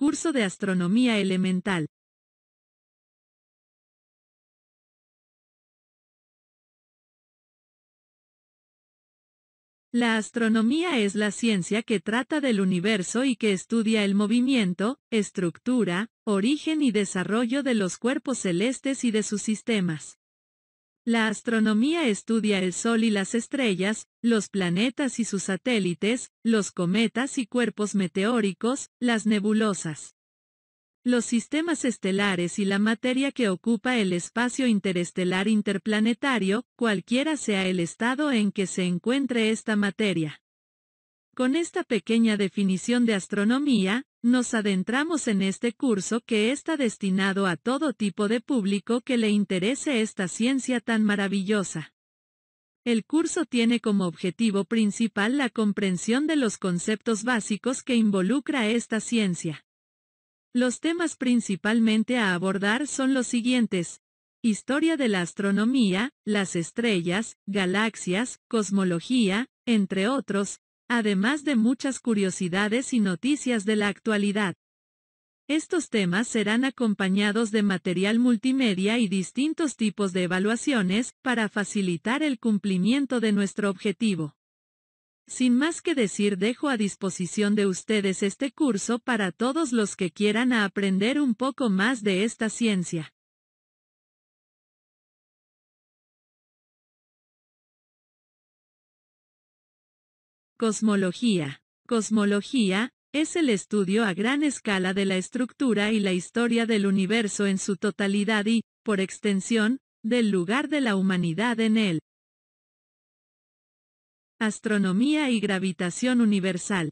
Curso de Astronomía Elemental. La astronomía es la ciencia que trata del universo y que estudia el movimiento, estructura, origen y desarrollo de los cuerpos celestes y de sus sistemas. La astronomía estudia el Sol y las estrellas, los planetas y sus satélites, los cometas y cuerpos meteóricos, las nebulosas. Los sistemas estelares y la materia que ocupa el espacio interestelar interplanetario, cualquiera sea el estado en que se encuentre esta materia. Con esta pequeña definición de astronomía, nos adentramos en este curso que está destinado a todo tipo de público que le interese esta ciencia tan maravillosa. El curso tiene como objetivo principal la comprensión de los conceptos básicos que involucra esta ciencia. Los temas principalmente a abordar son los siguientes. Historia de la astronomía, las estrellas, galaxias, cosmología, entre otros, además de muchas curiosidades y noticias de la actualidad. Estos temas serán acompañados de material multimedia y distintos tipos de evaluaciones para facilitar el cumplimiento de nuestro objetivo. Sin más que decir, dejo a disposición de ustedes este curso para todos los que quieran aprender un poco más de esta ciencia. Cosmología. Cosmología, es el estudio a gran escala de la estructura y la historia del universo en su totalidad y, por extensión, del lugar de la humanidad en él. Astronomía y gravitación universal.